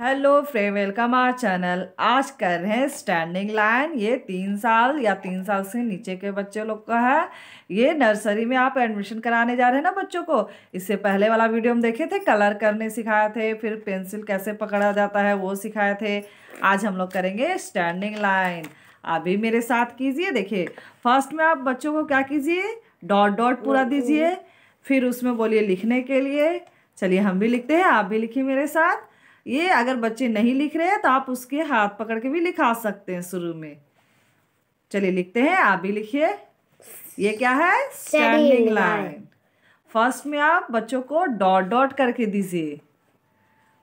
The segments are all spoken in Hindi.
hello friend welcome our channel आज कर रहे हैं स्टैंडिंग लाइन ये तीन साल या तीन साल से नीचे के बच्चे लोग का है ये नर्सरी में आप एडमिशन कराने जा रहे हैं ना बच्चों को इससे पहले वाला वीडियो हम देखे थे कलर करने सिखाए थे फिर पेंसिल कैसे पकड़ा जाता है वो सिखाए थे आज हम लोग करेंगे स्टैंडिंग लाइन अभी मेरे साथ कीजिए देखिए फर्स्ट में आप बच्चों को क्या कीजिए डॉट डॉट पूरा दीजिए फिर उसमें बोलिए लिखने के लिए चलिए हम भी लिखते हैं आप भी लिखिए मेरे साथ ये अगर बच्चे नहीं लिख रहे हैं तो आप उसके हाथ पकड़ के भी लिखा सकते हैं शुरू में चलिए लिखते हैं आप भी लिखिए ये क्या है स्टैंडिंग लाइन फर्स्ट में आप बच्चों को डॉट डॉट करके दीजिए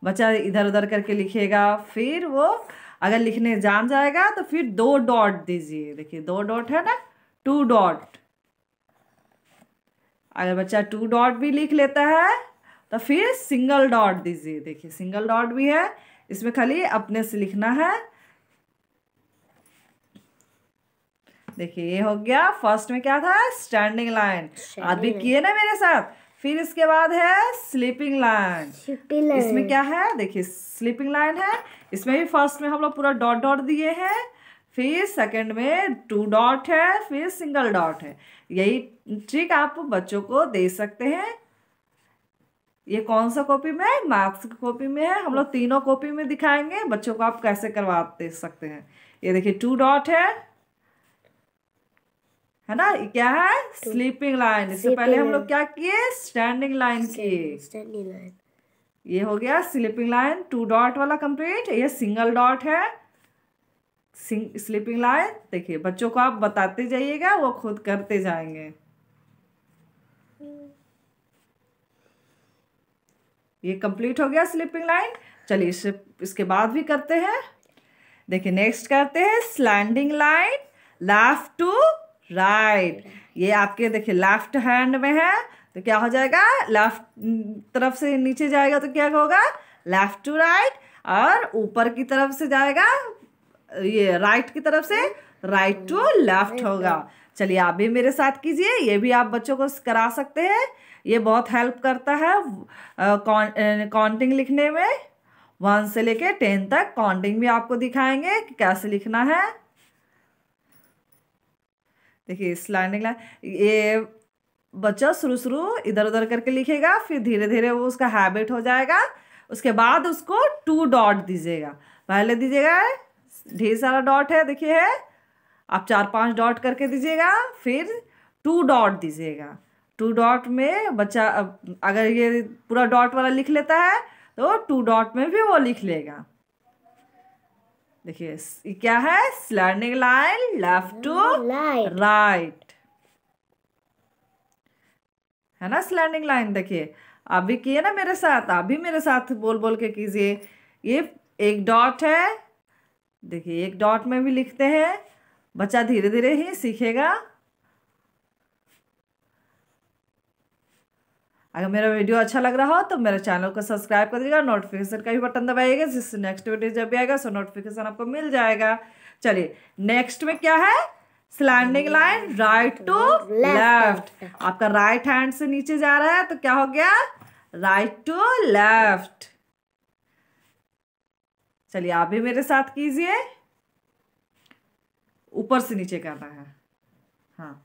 बच्चा इधर उधर करके लिखेगा फिर वो अगर लिखने जान जाएगा तो फिर दो डॉट दीजिए देखिए दो डॉट है ना टू डॉट अगर बच्चा टू डॉट भी लिख लेता है तो फिर सिंगल डॉट दीजिए देखिए सिंगल डॉट भी है इसमें खाली अपने से लिखना है देखिए ये हो गया फर्स्ट में क्या था स्टैंडिंग लाइन आप भी किए ना मेरे साथ फिर इसके बाद है स्लीपिंग लाइन इसमें क्या है देखिए स्लीपिंग लाइन है इसमें भी फर्स्ट में हम लोग पूरा डॉट डॉट दिए हैं फिर सेकंड में टू डॉट है फिर सिंगल डॉट है यही ट्रिक आप बच्चों को दे सकते हैं ये कौन सा कॉपी में है मैथ्स की कॉपी में है हम लोग तीनों कॉपी में दिखाएंगे बच्चों को आप कैसे करवा दे सकते हैं ये देखिए टू डॉट है है ना क्या है स्लीपिंग लाइन इससे पहले हम लोग क्या किए स्टैंडिंग लाइन किए स्टैंडिंग लाइन ये हो गया स्लीपिंग लाइन टू डॉट वाला कंप्लीट ये सिंगल डॉट है स्लीपिंग लाइन देखिए बच्चों को आप बताते जाइएगा वो खुद करते जाएंगे ये कंप्लीट हो गया स्लिपिंग लाइन चलिए इसे इसके बाद भी करते हैं देखिए नेक्स्ट करते हैं slanting line left to right ये आपके देखिए लेफ्ट हैंड में है तो क्या हो जाएगा लेफ्ट हम्म, तरफ से नीचे जाएगा तो क्या होगा लेफ्ट टू राइट और ऊपर की तरफ से जाएगा ये राइट की तरफ से राइट टू लेफ्ट होगा चलिए आप भी मेरे साथ कीजिए ये भी आप बच्चों को करा सकते हैं ये बहुत हेल्प करता है काउंटिंग लिखने में वन से लेके टेन तक काउंटिंग भी आपको दिखाएंगे कि कैसे लिखना है देखिए स्लाइडिंग लाइन ये बच्चा शुरू शुरू इधर उधर करके लिखेगा फिर धीरे धीरे वो उसका हैबिट हो जाएगा उसके बाद उसको टू डॉट दीजिएगा पहले दीजिएगा ढेर सारा डॉट है देखिए है आप चार पांच डॉट करके दीजिएगा फिर टू डॉट दीजिएगा टू डॉट में बच्चा अगर ये पूरा डॉट वाला लिख लेता है तो टू डॉट में भी वो लिख लेगा देखिए क्या है slanting line left to right है ना स्लैंडिंग लाइन देखिए आप भी किए ना मेरे साथ आप भी मेरे साथ बोल बोल के कीजिए ये एक डॉट है देखिए एक डॉट में भी लिखते हैं बच्चा धीरे धीरे ही सीखेगा अगर मेरा वीडियो अच्छा लग रहा हो तो मेरे चैनल को सब्सक्राइब कर दीजिएगा नोटिफिकेशन का भी बटन दबाइएगा जिससे नेक्स्ट वीडियो जब भी आएगा सो नोटिफिकेशन आपको मिल जाएगा चलिए नेक्स्ट में क्या है slanting line right to left आपका राइट हैंड से नीचे जा रहा है तो क्या हो गया राइट टू लेफ्ट चलिए आप भी मेरे साथ कीजिए ऊपर से नीचे करना है हाँ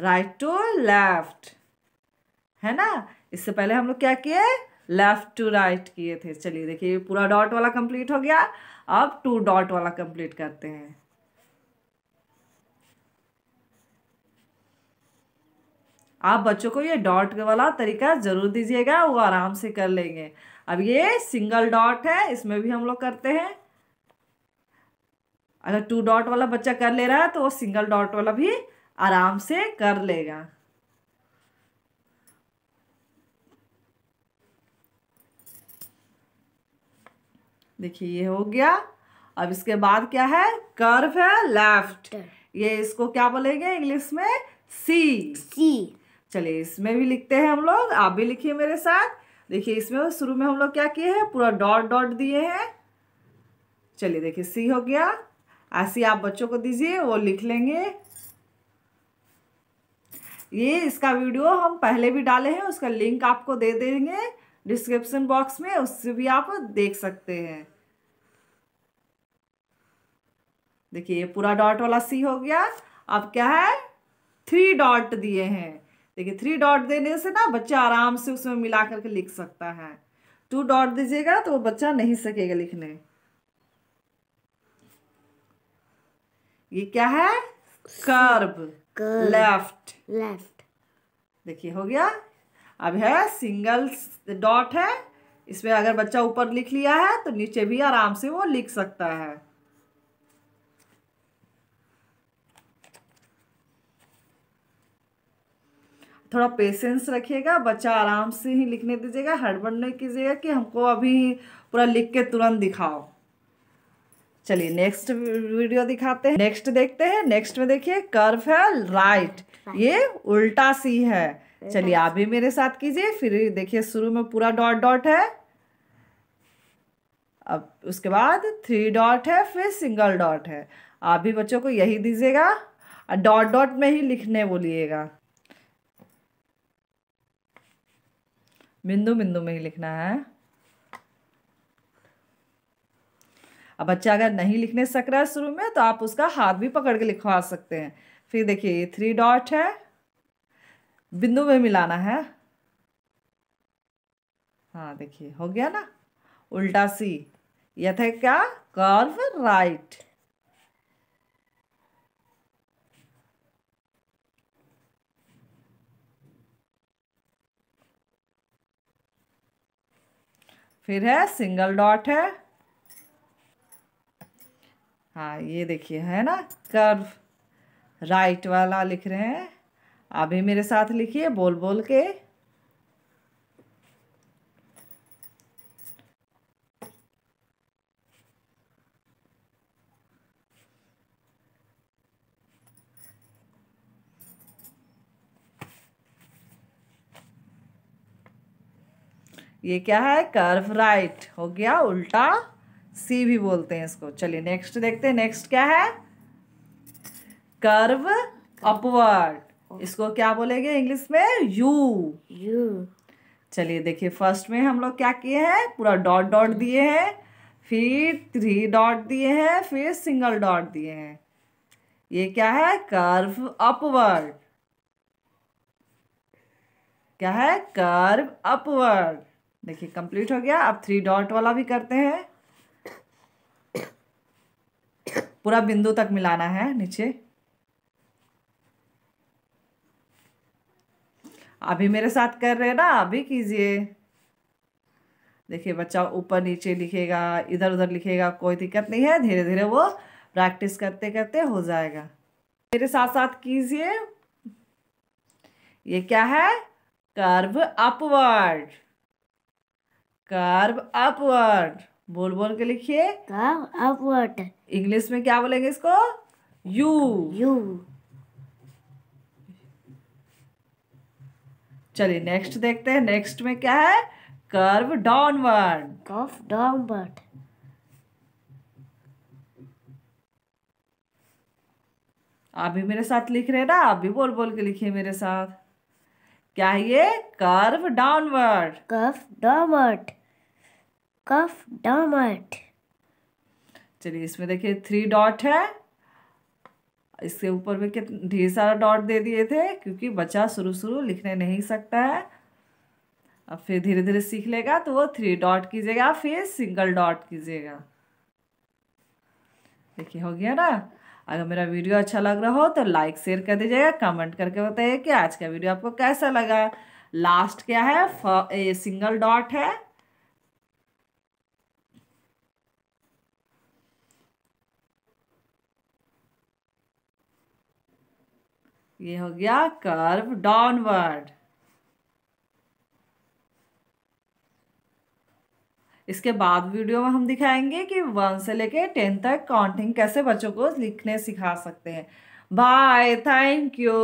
राइट टू लेफ्ट है ना इससे पहले हम लोग क्या किए लेफ्ट टू राइट किए थे चलिए देखिए पूरा डॉट वाला कंप्लीट हो गया अब टू डॉट वाला कंप्लीट करते हैं आप बच्चों को ये डॉट वाला तरीका ज़रूर दीजिएगा वो आराम से कर लेंगे अब ये सिंगल डॉट है इसमें भी हम लोग करते हैं अगर टू डॉट वाला बच्चा कर ले रहा है तो वो सिंगल डॉट वाला भी आराम से कर लेगा देखिए ये हो गया अब इसके बाद क्या है कर्व है लेफ्ट ये इसको क्या बोलेंगे इंग्लिश में सी सी चलिए इसमें भी लिखते हैं हम लोग आप भी लिखिए मेरे साथ देखिए इसमें शुरू में हम लोग क्या किए हैं पूरा डॉट डॉट दिए हैं चलिए देखिए सी हो गया ऐसी आप बच्चों को दीजिए वो लिख लेंगे ये इसका वीडियो हम पहले भी डाले हैं उसका लिंक आपको दे देंगे डिस्क्रिप्शन बॉक्स में उससे भी आप देख सकते हैं देखिए ये पूरा डॉट वाला सी हो गया अब क्या है थ्री डॉट दिए हैं देखिए थ्री डॉट देने से ना बच्चा आराम से उसमें मिला करके लिख सकता है टू डॉट दीजिएगा तो वो बच्चा नहीं सकेगा लिखने ये क्या है कर्व लेफ्ट लेफ्ट देखिए हो गया अब है सिंगल डॉट है इसमें अगर बच्चा ऊपर लिख लिया है तो नीचे भी आराम से वो लिख सकता है थोड़ा पेशेंस रखिएगा बच्चा आराम से ही लिखने दीजिएगा हड़बड़ नहीं कीजिएगा कि हमको अभी पूरा लिख के तुरंत दिखाओ चलिए नेक्स्ट वीडियो दिखाते हैं नेक्स्ट देखते हैं नेक्स्ट में देखिए कर्व है राइट ये उल्टा सी है चलिए आप भी मेरे साथ कीजिए फिर देखिए शुरू में पूरा डॉट डॉट है अब उसके बाद थ्री डॉट है फिर सिंगल डॉट है आप भी बच्चों को यही दीजिएगा और डॉट डॉट में ही लिखने बोलिएगा बिंदु बिंदु में ही लिखना है अब बच्चा अगर नहीं लिखने सक रहा है शुरू में तो आप उसका हाथ भी पकड़ के लिखवा सकते हैं फिर देखिए ये थ्री डॉट है बिंदु में मिलाना है हाँ देखिए हो गया ना उल्टा सी यह था क्या कर्व राइट फिर है सिंगल डॉट है हाँ, ये देखिए है ना कर्व राइट वाला लिख रहे हैं अभी मेरे साथ लिखिए बोल बोल के ये क्या है कर्व राइट हो गया उल्टा सी भी बोलते हैं इसको चलिए नेक्स्ट देखते हैं नेक्स्ट क्या है कर्व अपवर्ड इसको क्या बोलेंगे इंग्लिश में यू यू चलिए देखिए फर्स्ट में हम लोग क्या किए हैं पूरा डॉट डॉट दिए हैं फिर थ्री डॉट दिए हैं फिर सिंगल डॉट दिए हैं ये क्या है कर्व अपवर्ड क्या है कर्व अपवर्ड देखिए कंप्लीट हो गया अब थ्री डॉट वाला भी करते हैं पूरा बिंदु तक मिलाना है नीचे अभी मेरे साथ कर रहे हैं ना अभी कीजिए देखिए बच्चा ऊपर नीचे लिखेगा इधर उधर लिखेगा कोई दिक्कत नहीं है धीरे धीरे वो प्रैक्टिस करते करते हो जाएगा मेरे साथ साथ कीजिए ये क्या है कर्व अपवर्ड कर्व अपवर्ड बोल बोल के लिखिए इंग्लिश में क्या बोलेंगे इसको यू यू चलिए नेक्स्ट देखते हैं नेक्स्ट में क्या है कर्व डाउनवर्ड कर्व डाउनवर्ड आप भी मेरे साथ लिख रहे हैं ना आप भी बोल बोल के लिखिए मेरे साथ क्या है ये कर्व डाउनवर्ड कर्व डाउनवर्ड कफ डॉमट चलिए इसमें देखिए थ्री डॉट है इसके ऊपर भी कितने ढेर सारा डॉट दे दिए थे क्योंकि बच्चा शुरू शुरू लिखने नहीं सकता है अब फिर धीरे धीरे सीख लेगा तो वो थ्री डॉट कीजिएगा फिर सिंगल डॉट कीजिएगा देखिए हो गया ना अगर मेरा वीडियो अच्छा लग रहा हो तो लाइक शेयर कर दीजिएगा कमेंट करके बताइए कि आज का वीडियो आपको कैसा लगा लास्ट क्या है ए, सिंगल डॉट है ये हो गया कर्व डाउनवर्ड इसके बाद वीडियो में हम दिखाएंगे कि वन से लेके टेन तक काउंटिंग कैसे बच्चों को लिखने सिखा सकते हैं बाय थैंक यू